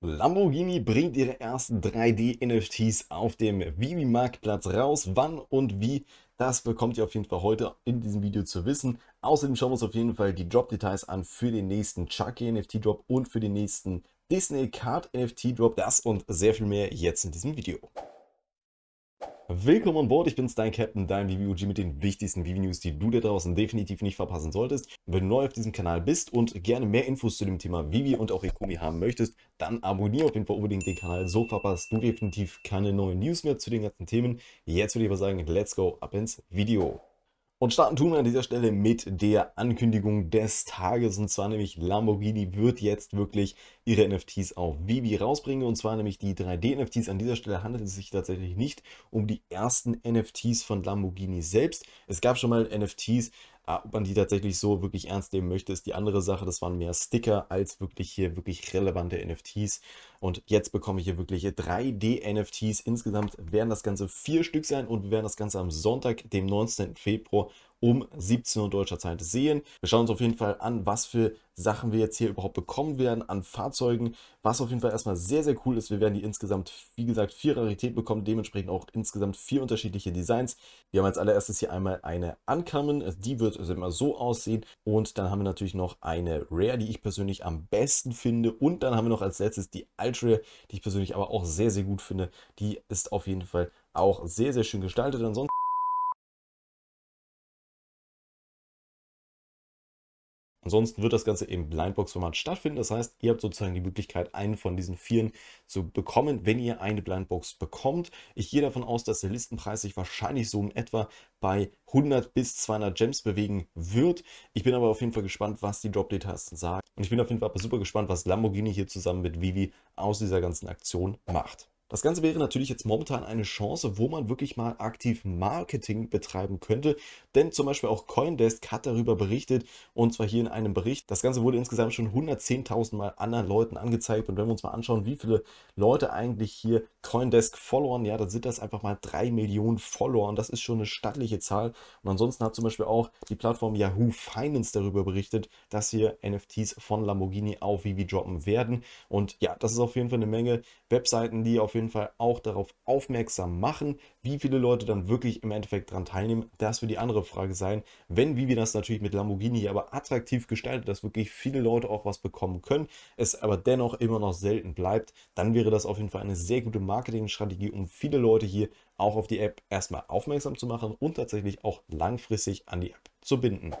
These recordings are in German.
Lamborghini bringt ihre ersten 3D-NFTs auf dem Vivi-Marktplatz raus. Wann und wie, das bekommt ihr auf jeden Fall heute in diesem Video zu wissen. Außerdem schauen wir uns auf jeden Fall die Drop-Details an für den nächsten Chucky-NFT-Drop und für den nächsten Disney Card-NFT-Drop. Das und sehr viel mehr jetzt in diesem Video. Willkommen an Bord, ich bin's, dein Captain, dein VVUG mit den wichtigsten VV-News, die du da draußen definitiv nicht verpassen solltest. Wenn du neu auf diesem Kanal bist und gerne mehr Infos zu dem Thema Vivi und auch Ekomi haben möchtest, dann abonniere auf jeden Fall unbedingt den Kanal, so verpasst du definitiv keine neuen News mehr zu den ganzen Themen. Jetzt würde ich aber sagen, let's go, ab ins Video. Und starten tun wir an dieser Stelle mit der Ankündigung des Tages. Und zwar nämlich Lamborghini wird jetzt wirklich ihre NFTs auf Vivi rausbringen. Und zwar nämlich die 3D-NFTs. An dieser Stelle handelt es sich tatsächlich nicht um die ersten NFTs von Lamborghini selbst. Es gab schon mal NFTs, Ah, ob man die tatsächlich so wirklich ernst nehmen möchte, ist die andere Sache. Das waren mehr Sticker als wirklich hier wirklich relevante NFTs. Und jetzt bekomme ich hier wirklich 3D-NFTs. Insgesamt werden das Ganze vier Stück sein und wir werden das Ganze am Sonntag, dem 19. Februar, um 17 Uhr deutscher Zeit sehen. Wir schauen uns auf jeden Fall an, was für Sachen wir jetzt hier überhaupt bekommen werden an Fahrzeugen, was auf jeden Fall erstmal sehr, sehr cool ist. Wir werden die insgesamt, wie gesagt, vier Raritäten bekommen, dementsprechend auch insgesamt vier unterschiedliche Designs. Wir haben als allererstes hier einmal eine Uncommon, also die wird also immer so aussehen und dann haben wir natürlich noch eine Rare, die ich persönlich am besten finde und dann haben wir noch als letztes die Ultra, die ich persönlich aber auch sehr, sehr gut finde. Die ist auf jeden Fall auch sehr, sehr schön gestaltet. Ansonsten Ansonsten wird das Ganze im Blindbox-Format stattfinden. Das heißt, ihr habt sozusagen die Möglichkeit, einen von diesen vieren zu bekommen, wenn ihr eine Blindbox bekommt. Ich gehe davon aus, dass der Listenpreis sich wahrscheinlich so in etwa bei 100 bis 200 Gems bewegen wird. Ich bin aber auf jeden Fall gespannt, was die Drop Details sagen. Und ich bin auf jeden Fall super gespannt, was Lamborghini hier zusammen mit Vivi aus dieser ganzen Aktion macht. Das Ganze wäre natürlich jetzt momentan eine Chance, wo man wirklich mal aktiv Marketing betreiben könnte, denn zum Beispiel auch Coindesk hat darüber berichtet und zwar hier in einem Bericht. Das Ganze wurde insgesamt schon 110.000 Mal anderen Leuten angezeigt und wenn wir uns mal anschauen, wie viele Leute eigentlich hier Coindesk followern, ja, dann sind das einfach mal drei Millionen Follower und das ist schon eine stattliche Zahl. Und ansonsten hat zum Beispiel auch die Plattform Yahoo Finance darüber berichtet, dass hier NFTs von Lamborghini auf Vivi droppen werden und ja, das ist auf jeden Fall eine Menge Webseiten, die auf jeden jeden Fall auch darauf aufmerksam machen, wie viele Leute dann wirklich im Endeffekt daran teilnehmen. Das wird die andere Frage sein. Wenn, wie wir das natürlich mit Lamborghini aber attraktiv gestaltet, dass wirklich viele Leute auch was bekommen können, es aber dennoch immer noch selten bleibt, dann wäre das auf jeden Fall eine sehr gute Marketingstrategie, um viele Leute hier auch auf die App erstmal aufmerksam zu machen und tatsächlich auch langfristig an die App zu binden.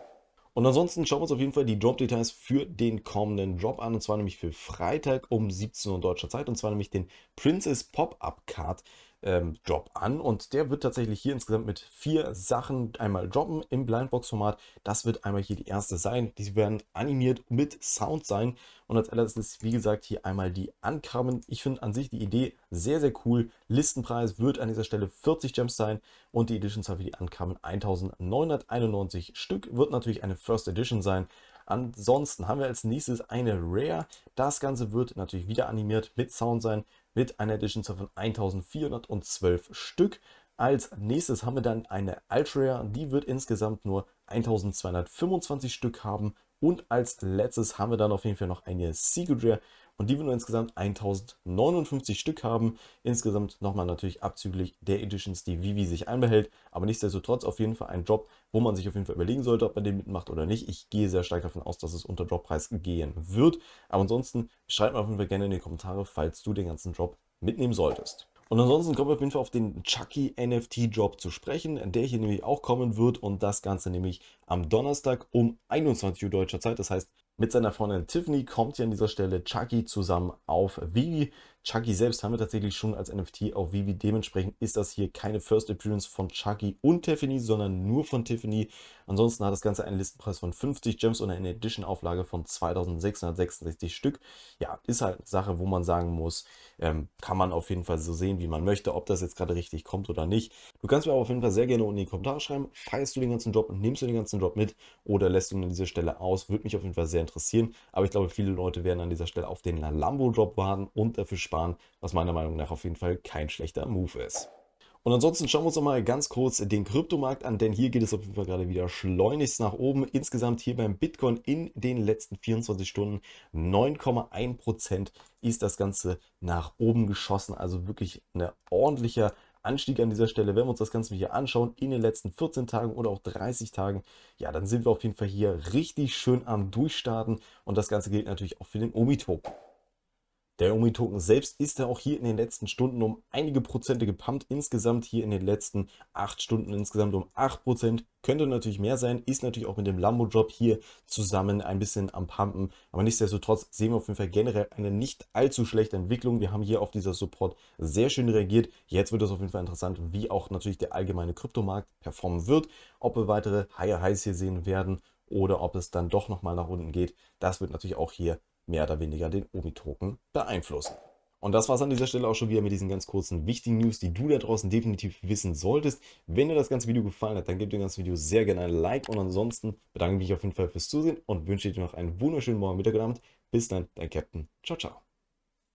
Und ansonsten schauen wir uns auf jeden Fall die Drop-Details für den kommenden Drop an, und zwar nämlich für Freitag um 17 Uhr deutscher Zeit, und zwar nämlich den Princess Pop-Up-Card ähm, Drop an und der wird tatsächlich hier insgesamt mit vier Sachen einmal droppen im Blindbox-Format. Das wird einmal hier die erste sein. Die werden animiert mit Sound sein und als allererstes, wie gesagt, hier einmal die Ankamen. Ich finde an sich die Idee sehr, sehr cool. Listenpreis wird an dieser Stelle 40 Gems sein und die Editionzahl für die Ankamen 1991 Stück. Wird natürlich eine First Edition sein. Ansonsten haben wir als nächstes eine Rare. Das Ganze wird natürlich wieder animiert mit Sound sein mit einer Edition von 1412 Stück. Als nächstes haben wir dann eine Ultra, die wird insgesamt nur 1225 Stück haben. Und als letztes haben wir dann auf jeden Fall noch eine Secret Rare und die wir nur insgesamt 1059 Stück haben. Insgesamt nochmal natürlich abzüglich der Editions, die Vivi sich einbehält, aber nichtsdestotrotz auf jeden Fall ein Drop, wo man sich auf jeden Fall überlegen sollte, ob man den mitmacht oder nicht. Ich gehe sehr stark davon aus, dass es unter Droppreis gehen wird, aber ansonsten schreibt mir auf jeden Fall gerne in die Kommentare, falls du den ganzen Drop mitnehmen solltest. Und ansonsten kommen wir auf jeden Fall auf den Chucky NFT Drop zu sprechen, der hier nämlich auch kommen wird und das Ganze nämlich am Donnerstag um 21 Uhr deutscher Zeit. Das heißt, mit seiner Freundin Tiffany kommt hier an dieser Stelle Chucky zusammen auf Vivi. Chucky selbst haben wir tatsächlich schon als NFT auf Vivi. Dementsprechend ist das hier keine First Appearance von Chucky und Tiffany, sondern nur von Tiffany. Ansonsten hat das Ganze einen Listenpreis von 50 Gems und eine Edition-Auflage von 2666 Stück. Ja, ist halt eine Sache, wo man sagen muss, ähm, kann man auf jeden Fall so sehen, wie man möchte, ob das jetzt gerade richtig kommt oder nicht. Du kannst mir aber auf jeden Fall sehr gerne unten in die Kommentare schreiben, feierst du den ganzen Job, und nimmst du den ganzen Job mit oder lässt du ihn an dieser Stelle aus. Würde mich auf jeden Fall sehr interessieren. Aber ich glaube, viele Leute werden an dieser Stelle auf den Lambo-Drop warten und dafür sparen, was meiner Meinung nach auf jeden Fall kein schlechter Move ist. Und ansonsten schauen wir uns noch mal ganz kurz den Kryptomarkt an, denn hier geht es auf jeden Fall gerade wieder schleunigst nach oben. Insgesamt hier beim Bitcoin in den letzten 24 Stunden 9,1% ist das Ganze nach oben geschossen. Also wirklich ein ordentlicher Anstieg an dieser Stelle. Wenn wir uns das Ganze hier anschauen, in den letzten 14 Tagen oder auch 30 Tagen, ja, dann sind wir auf jeden Fall hier richtig schön am Durchstarten. Und das Ganze gilt natürlich auch für den Omi-Token. Der Omi-Token selbst ist ja auch hier in den letzten Stunden um einige Prozente gepumpt. Insgesamt hier in den letzten 8 Stunden insgesamt um 8 Prozent. Könnte natürlich mehr sein, ist natürlich auch mit dem Lambo-Job hier zusammen ein bisschen am Pumpen. Aber nichtsdestotrotz sehen wir auf jeden Fall generell eine nicht allzu schlechte Entwicklung. Wir haben hier auf dieser Support sehr schön reagiert. Jetzt wird es auf jeden Fall interessant, wie auch natürlich der allgemeine Kryptomarkt performen wird. Ob wir weitere Higher Highs hier sehen werden oder ob es dann doch nochmal nach unten geht. Das wird natürlich auch hier mehr oder weniger den Omi-Token beeinflussen. Und das war es an dieser Stelle auch schon wieder mit diesen ganz kurzen, wichtigen News, die du da draußen definitiv wissen solltest. Wenn dir das ganze Video gefallen hat, dann gib dem ganzen Video sehr gerne ein Like und ansonsten bedanke ich mich auf jeden Fall fürs Zusehen und wünsche dir noch einen wunderschönen Morgen, Mittag und Abend. Bis dann, dein Captain. Ciao, ciao.